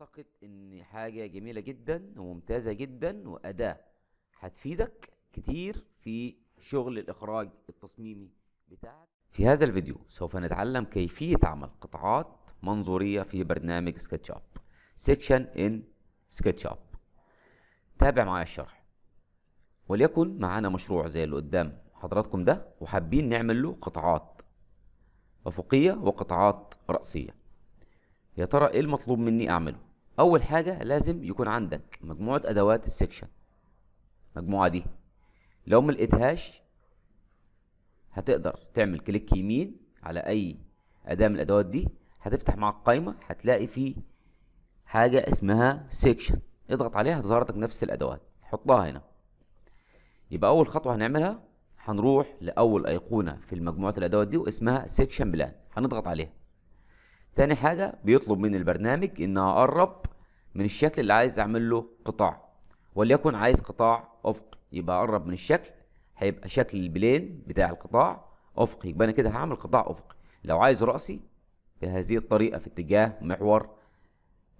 اعتقد ان حاجه جميله جدا وممتازه جدا واداه هتفيدك كتير في شغل الاخراج التصميمي بتاعك في هذا الفيديو سوف نتعلم كيفيه عمل قطعات منظوريه في برنامج سكتش اب سيكشن ان سكتش اب تابع معايا الشرح وليكن معانا مشروع زي اللي قدام حضراتكم ده وحابين نعمل له قطعات افقيه وقطعات راسيه يا ترى ايه المطلوب مني اعمله اول حاجه لازم يكون عندك مجموعه ادوات السكشن المجموعه دي لو ما لقيتهاش هتقدر تعمل كليك يمين على اي اداه من الادوات دي هتفتح معاك قائمه هتلاقي في حاجه اسمها سيكشن اضغط عليها هتظهر لك نفس الادوات حطها هنا يبقى اول خطوه هنعملها هنروح لاول ايقونه في مجموعه الادوات دي واسمها سيكشن بلان هنضغط عليها تاني حاجه بيطلب من البرنامج ان اقرب من الشكل اللي عايز اعمل له قطاع وليكن عايز قطاع افقي يبقى اقرب من الشكل هيبقى شكل البلين بتاع القطاع افقي يبقى انا كده هعمل قطاع افقي لو عايز راسي بهذه الطريقه في اتجاه محور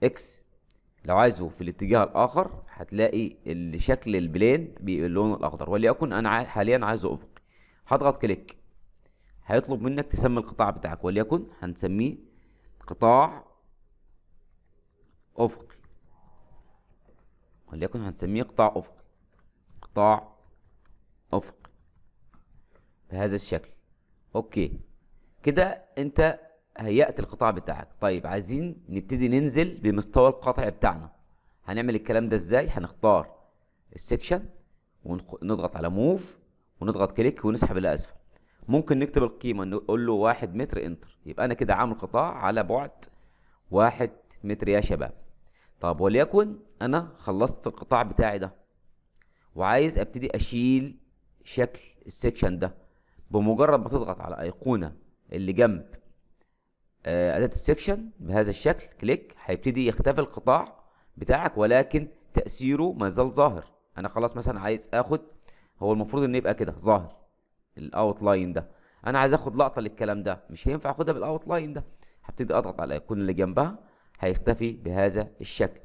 اكس لو عايزه في الاتجاه الاخر هتلاقي شكل البلين باللون الاخضر وليكن انا حاليا عايزه افقي هضغط كليك هيطلب منك تسمي القطاع بتاعك وليكن هنسميه قطاع افقي وليكن هنسميه قطاع أفقي قطاع أفقي بهذا الشكل أوكي كده أنت هيأت القطاع بتاعك طيب عايزين نبتدي ننزل بمستوى القطع بتاعنا هنعمل الكلام ده ازاي هنختار السكشن ونضغط على موف ونضغط كليك ونسحب الى اسفل ممكن نكتب القيمه نقول له واحد متر انتر يبقى انا كده عامل قطاع على بعد واحد متر يا شباب طب وليكن انا خلصت القطاع بتاعي ده وعايز ابتدي اشيل شكل السكشن ده بمجرد ما تضغط على ايقونه اللي جنب آه، اداه السكشن بهذا الشكل كليك هيبتدي يختفي القطاع بتاعك ولكن تاثيره ما زال ظاهر انا خلاص مثلا عايز اخد هو المفروض ان يبقى كده ظاهر الاوت لاين ده انا عايز اخد لقطه للكلام ده مش هينفع اخدها بالاوت لاين ده هبتدي اضغط على الايقونه اللي جنبها هيختفي بهذا الشكل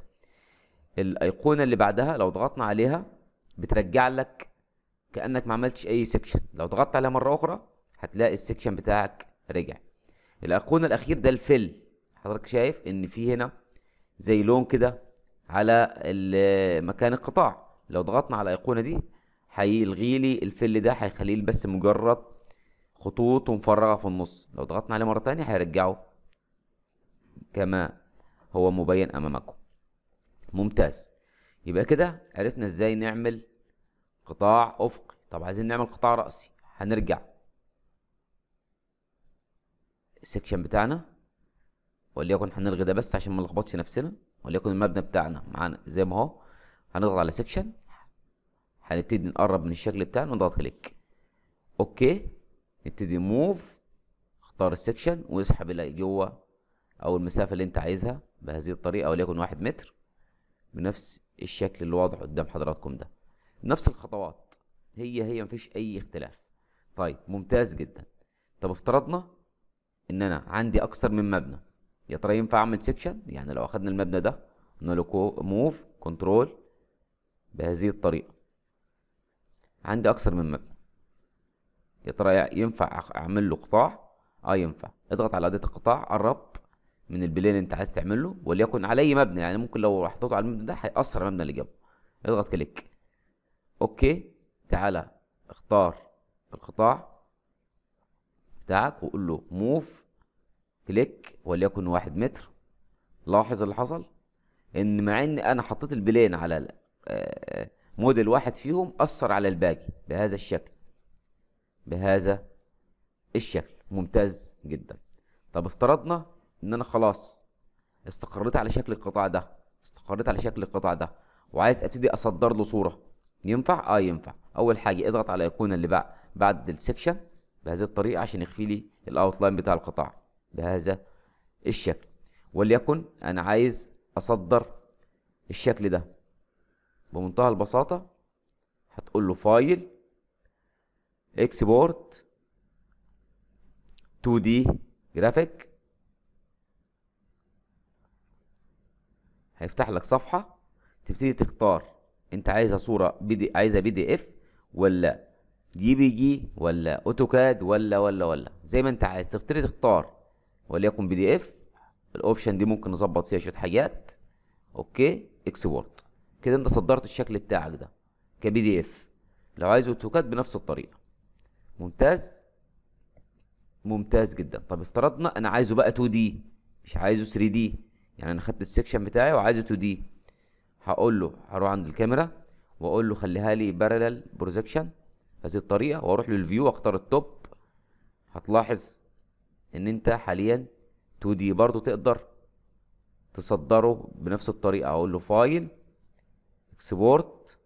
الايقونه اللي بعدها لو ضغطنا عليها بترجع لك كانك ما عملتش اي سكشن لو ضغطت عليها مره اخرى هتلاقي السكشن بتاعك رجع الايقونه الاخير ده الفل حضرتك شايف ان في هنا زي لون كده على مكان القطاع لو ضغطنا على الايقونه دي هيلغي لي الفل ده هيخليه بس مجرد خطوط ومفرغه في النص لو ضغطنا عليه مره تانية هيرجعه كما هو مبين امامكم ممتاز يبقى كده عرفنا ازاي نعمل قطاع افقي طب عايزين نعمل قطاع راسي هنرجع السكشن بتاعنا وليكن هنلغي ده بس عشان ما نلخبطش نفسنا وليكن المبنى بتاعنا معانا زي ما هو هنضغط على سكشن هنبتدي نقرب من الشكل بتاعنا ونضغط كليك اوكي نبتدي موف اختار السكشن واسحب اللي جوه او المسافه اللي انت عايزها بهذه الطريقة وليكن واحد متر بنفس الشكل اللي واضح قدام حضراتكم ده نفس الخطوات هي هي مفيش أي اختلاف طيب ممتاز جدا طب افترضنا إن أنا عندي أكثر من مبنى يا ترى ينفع أعمل سكشن يعني لو أخدنا المبنى ده قلنا له موف كنترول بهذه الطريقة عندي أكثر من مبنى يا ترى ينفع أعمل له قطاع؟ أه ينفع اضغط على أداة القطاع قرب من البلين اللي انت عايز تعمله وليكن على اي مبنى يعني ممكن لو حطيته على المبنى ده هيأثر على المبنى اللي جنبه اضغط كليك اوكي تعالى اختار القطاع بتاعك وقول له موف كليك وليكن واحد متر لاحظ اللي حصل ان مع ان انا حطيت البلين على موديل آه، واحد فيهم اثر على الباقي بهذا الشكل بهذا الشكل ممتاز جدا طب افترضنا ان انا خلاص استقريت على شكل القطاع ده استقريت على شكل القطاع ده وعايز ابتدي اصدر له صوره ينفع اه ينفع اول حاجه اضغط على الايقونه اللي بعد بعد السكشن بهذه الطريقه عشان يخفي لي الاوتلاين بتاع القطاع بهذا الشكل وليكن انا عايز اصدر الشكل ده بمنتهى البساطه هتقول له فايل اكسبورت 2 دي جرافيك هيفتح لك صفحه تبتدي تختار انت عايزها صوره بي دي عايزها بي دي اف ولا جي بي جي ولا اوتوكاد ولا ولا ولا زي ما انت عايز تبتدي تختار وليكن بي دي اف الاوبشن دي ممكن نظبط فيها شويه حاجات اوكي اكسبورت كده انت صدرت الشكل بتاعك ده كبي دي اف لو عايز اوتوكاد بنفس الطريقه ممتاز ممتاز جدا طب افترضنا انا عايزه بقى 2 دي مش عايزه 3 دي يعني انا خدت السكشن بتاعي وعايزه 2 دي هقول له هروح عند الكاميرا واقول له خليها لي بارلل بروجكشن هذه الطريقه واروح للفيو واختار التوب هتلاحظ ان انت حاليا 2 دي برضو تقدر تصدره بنفس الطريقه اقول له فايل اكسبورت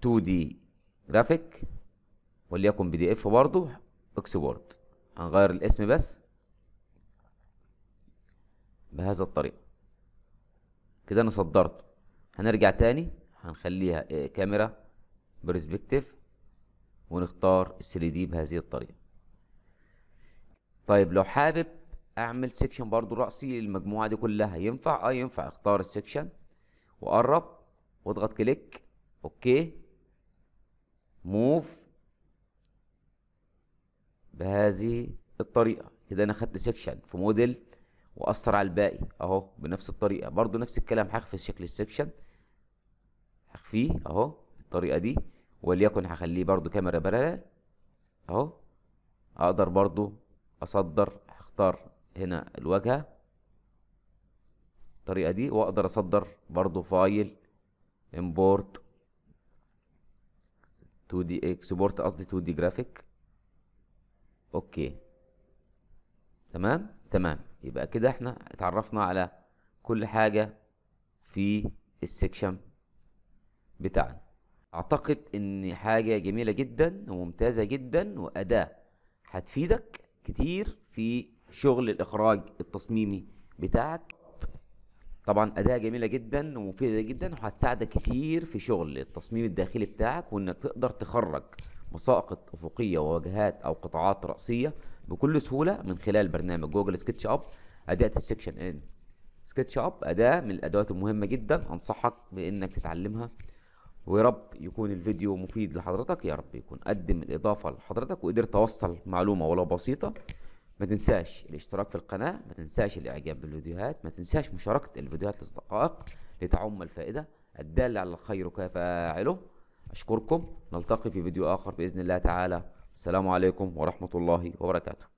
2 دي جرافيك وليكن بي دي اف برضو اكسبورت هنغير الاسم بس بهذا الطريق كده انا صدرته هنرجع تاني هنخليها إيه، كاميرا برسبكتيف ونختار ال 3 دي بهذه الطريقه طيب لو حابب اعمل سيكشن برضو رأسي للمجموعة دي كلها ينفع اه ينفع اختار السيكشن وقرب واضغط كليك اوكي موف بهذه الطريقة كده انا اخدت سيكشن في موديل واثر على الباقي اهو بنفس الطريقه برضو نفس الكلام هخفي شكل السكشن هخفيه اهو بالطريقه دي وليكن هخليه برضو كاميرا بارالل اهو اقدر برضو اصدر هختار هنا الواجهه الطريقه دي واقدر اصدر برضو فايل امبورت 2 دي اكسبورت قصدي 2 دي جرافيك اوكي تمام تمام يبقى كده احنا اتعرفنا على كل حاجة في السكشن بتاعنا اعتقد ان حاجة جميلة جدا وممتازة جدا واداة هتفيدك كتير في شغل الاخراج التصميمي بتاعك طبعا اداة جميلة جدا ومفيدة جدا وهتساعدك كتير في شغل التصميم الداخلي بتاعك وانك تقدر تخرج مساقط افقيه وواجهات او قطاعات راسيه بكل سهوله من خلال برنامج جوجل سكتش اب اداه السكشن ان سكتش اب اداه من الادوات المهمه جدا انصحك بانك تتعلمها ويا رب يكون الفيديو مفيد لحضرتك يا رب يكون قدم الاضافه لحضرتك وقدرت اوصل معلومه ولو بسيطه ما تنساش الاشتراك في القناه ما تنساش الاعجاب بالفيديوهات ما تنساش مشاركه الفيديوهات لاصدقائك لتعم الفائده الدال على الخير كفاعله أشكركم نلتقي في فيديو آخر بإذن الله تعالى السلام عليكم ورحمة الله وبركاته